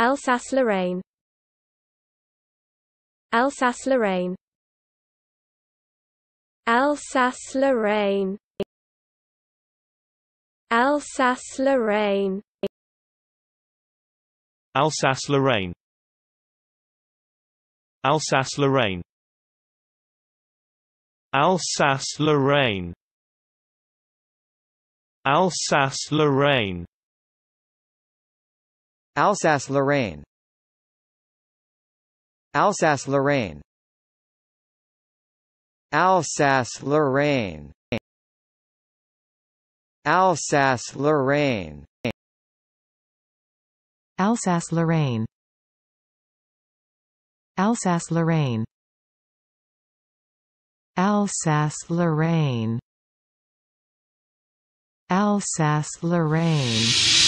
Alsace-Lorraine Alsace-Lorraine Alsace-Lorraine Alsace-Lorraine Alsace-Lorraine Alsace-Lorraine Alsace-Lorraine Alsace-Lorraine Alsace-Lorraine Alsace-Lorraine Alsace-Lorraine Alsace-Lorraine Alsace-Lorraine Alsace-Lorraine Alsace-Lorraine Alsace-Lorraine